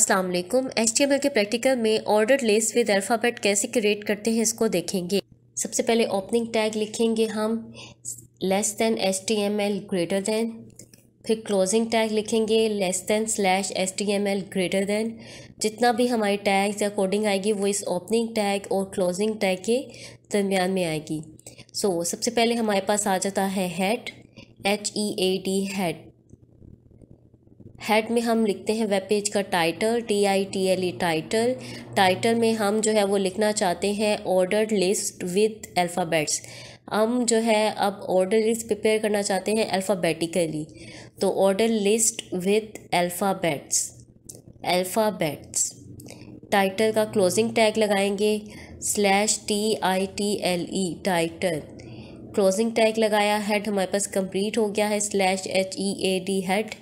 Aslam H T M L के practical में order list with alphabet कैसे क्रिएट करते हैं इसको देखेंगे सबसे पहले ओपनिंग टैग लिखेंगे हम less than H T M L greater than फिर क्लोजिंग टैग लिखेंगे less than slash S T M L greater than जितना भी हमारी टैग्स या कोडिंग आएगी वो इस ओपनिंग टैग और क्लोजिंग टैग के दरमियान में आएगी सो so, सबसे पहले हमारे पास आ जाता है head H E A D head head में हम लिखते हैं वेब पेज का title T I T L E title title में हम जो है वो लिखना चाहते हैं ऑर्डर लिस्ट विद अल्फ़ाबेट्स हम जो है अब ऑर्डर लिस्ट प्रिपेयर करना चाहते हैं अल्फ़ाबेटिकली तो order list with alphabets alphabets title का क्लोजिंग टैग लगाएंगे slash T I T L E title closing tag लगाया हेड हमारे पास कंप्लीट हो गया है slash H E A D head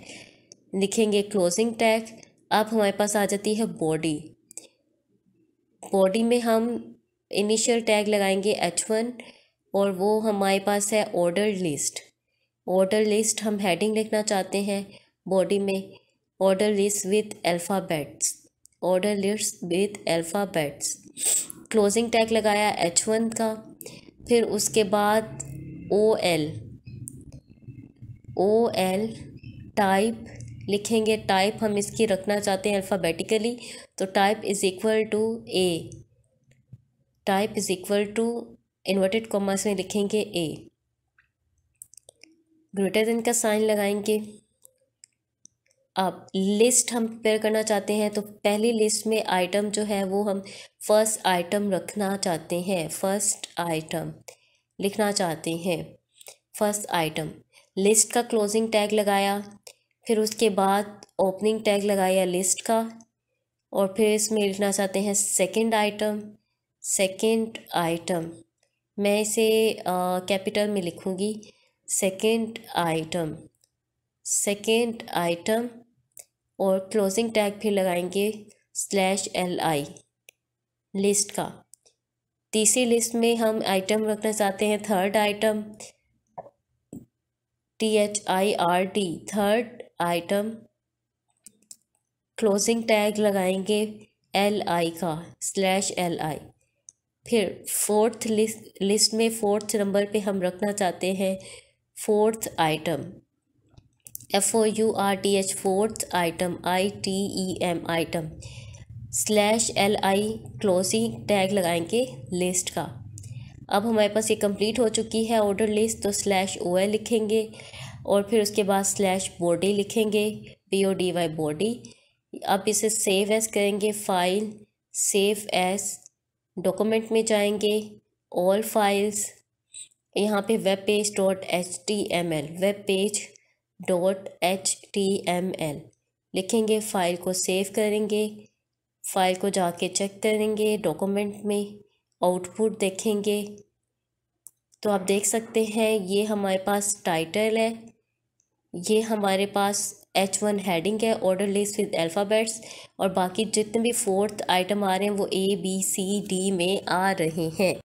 लिखेंगे क्लोजिंग टैग अब हमारे पास आ जाती है बॉडी बॉडी में हम इनिशियल टैग लगाएंगे एच वन और वो हमारे पास है ऑर्डर लिस्ट ऑर्डर लिस्ट हम हेडिंग लिखना चाहते हैं बॉडी में order list with alphabets order list with alphabets closing tag लगाया एच वन का फिर उसके बाद O L O L type लिखेंगे टाइप हम इसकी रखना चाहते हैं अल्फ़ाबेटिकली तो type is equal to A type is equal to inverted commas में लिखेंगे ए ग्रेटर देन का साइन लगाएंगे अब लिस्ट हम प्रिपेयर करना चाहते हैं तो पहली लिस्ट में आइटम जो है वो हम फर्स्ट आइटम रखना चाहते हैं फर्स्ट आइटम लिखना चाहते हैं फर्स्ट आइटम लिस्ट का क्लोजिंग टैग लगाया फिर उसके बाद ओपनिंग टैग लगाया लिस्ट का और फिर इसमें लिखना चाहते हैं सेकंड आइटम सेकंड आइटम मैं इसे कैपिटल में लिखूँगी सेकेंड आइटम सेकेंड आइटम और क्लोजिंग टैग फिर लगाएंगे स्लैश एल आई लिस्ट का तीसरी लिस्ट में हम आइटम रखना चाहते हैं third item T H I R D third item closing tag लगाएंगे एल आई का स्लैश एल आई फिर फोर्थ लिस्ट लिस्ट में फोर्थ नंबर पे हम रखना चाहते हैं fourth item F O U R T H fourth item I T E M item slash L I closing tag लगाएंगे लिस्ट का अब हमारे पास ये कंप्लीट हो चुकी है ऑर्डर लिस्ट तो स्लैश ओ एल लिखेंगे और फिर उसके बाद स्लैश बॉडी लिखेंगे B O D Y body अब इसे सेव एस करेंगे फाइल सेव एस डॉक्यूमेंट में जाएंगे ऑल फाइल्स यहाँ पे web page dot H T M L web page dot H T M L लिखेंगे फ़ाइल को सेव करेंगे फ़ाइल को जाके चेक करेंगे डॉक्यूमेंट में आउटपुट देखेंगे तो आप देख सकते हैं ये हमारे पास टाइटल है ये हमारे पास एच वन हेडिंग है ऑर्डर लिस्ट विद अल्फ़ाबेट्स और बाकी जितने भी फोर्थ आइटम आ रहे हैं वो ए बी सी डी में आ रहे हैं